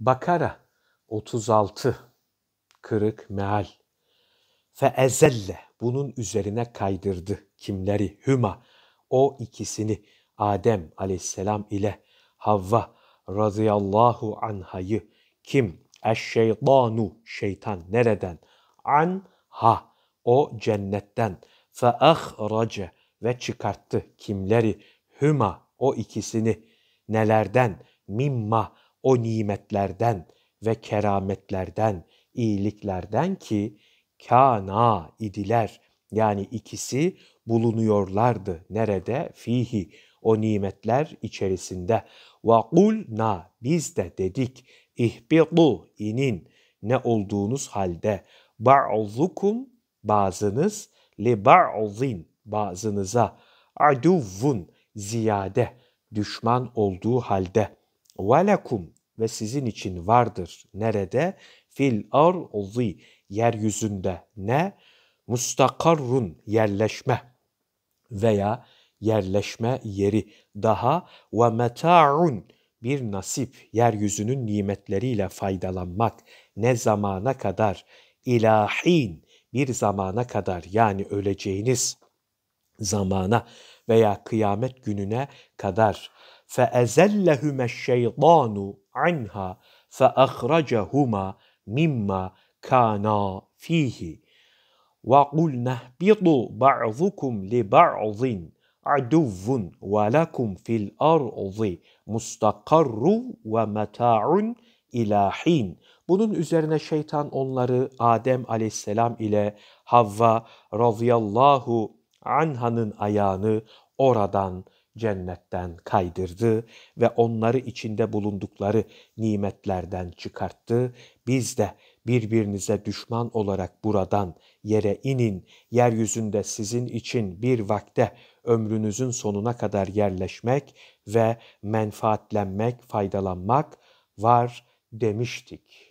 Bakara 36 kırık meal. Fe ezelle bunun üzerine kaydırdı kimleri hüma o ikisini Adem aleyhisselam ile Havva radıyallahu anhayı kim eşşeytanu şeytan nereden an ha o cennetten fe ahrace ve çıkarttı kimleri hüma o ikisini nelerden mimma o nimetlerden ve kerametlerden, iyiliklerden ki kana idiler. Yani ikisi bulunuyorlardı. Nerede? Fihi. O nimetler içerisinde. Ve kulna biz de dedik. İhbitu inin ne olduğunuz halde. Ba'uzukum bazınız li ba'uzin bazınıza aduvun ziyade düşman olduğu halde. Ve lekum ve sizin için vardır. Nerede? Fil arzi yeryüzünde ne? Mustakarrun yerleşme veya yerleşme yeri daha ve metaun bir nasip yeryüzünün nimetleriyle faydalanmak ne zamana kadar ilahin bir zamana kadar yani öleceğiniz zamana veya kıyamet gününe kadar فَاَزَلَّهُمَ الشَّيْطَانُ عَنْهَا فَاَخْرَجَهُمَا مِمَّا كَانَا ف۪يهِ وَقُلْنَا اهْبِطُوا بَعْضُكُمْ لِبَعْضٍ عَدُوٌّ وَلَكُمْ فِي الْأَرْضِ مُسْتَقَرٌّ وَمَتَاعٌ إِلَى حِينٍ Bunun üzerine şeytan onları Adem aleyhisselam ile Havva radıyallahu Anha'nın ayağını oradan cennetten kaydırdı ve onları içinde bulundukları nimetlerden çıkarttı. Biz de birbirinize düşman olarak buradan yere inin, yeryüzünde sizin için bir vakte ömrünüzün sonuna kadar yerleşmek ve menfaatlenmek, faydalanmak var demiştik.''